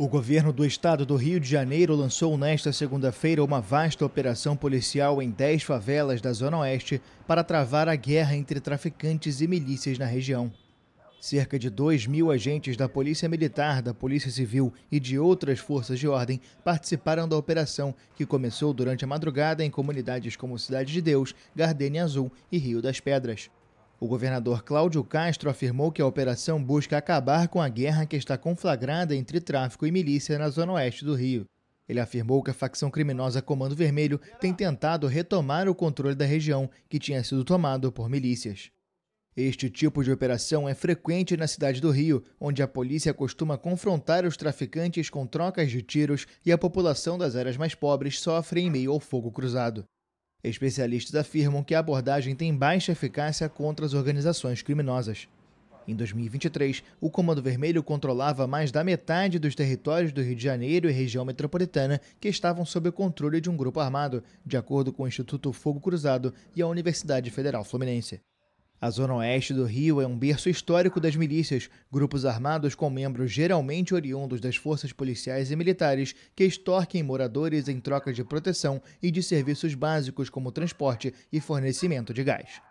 O governo do estado do Rio de Janeiro lançou nesta segunda-feira uma vasta operação policial em 10 favelas da Zona Oeste para travar a guerra entre traficantes e milícias na região. Cerca de 2 mil agentes da Polícia Militar, da Polícia Civil e de outras forças de ordem participaram da operação, que começou durante a madrugada em comunidades como Cidade de Deus, Gardenia Azul e Rio das Pedras. O governador Cláudio Castro afirmou que a operação busca acabar com a guerra que está conflagrada entre tráfico e milícia na zona oeste do Rio. Ele afirmou que a facção criminosa Comando Vermelho tem tentado retomar o controle da região, que tinha sido tomado por milícias. Este tipo de operação é frequente na cidade do Rio, onde a polícia costuma confrontar os traficantes com trocas de tiros e a população das áreas mais pobres sofre em meio ao fogo cruzado. Especialistas afirmam que a abordagem tem baixa eficácia contra as organizações criminosas. Em 2023, o Comando Vermelho controlava mais da metade dos territórios do Rio de Janeiro e região metropolitana que estavam sob o controle de um grupo armado, de acordo com o Instituto Fogo Cruzado e a Universidade Federal Fluminense. A zona oeste do Rio é um berço histórico das milícias, grupos armados com membros geralmente oriundos das forças policiais e militares que extorquem moradores em troca de proteção e de serviços básicos como transporte e fornecimento de gás.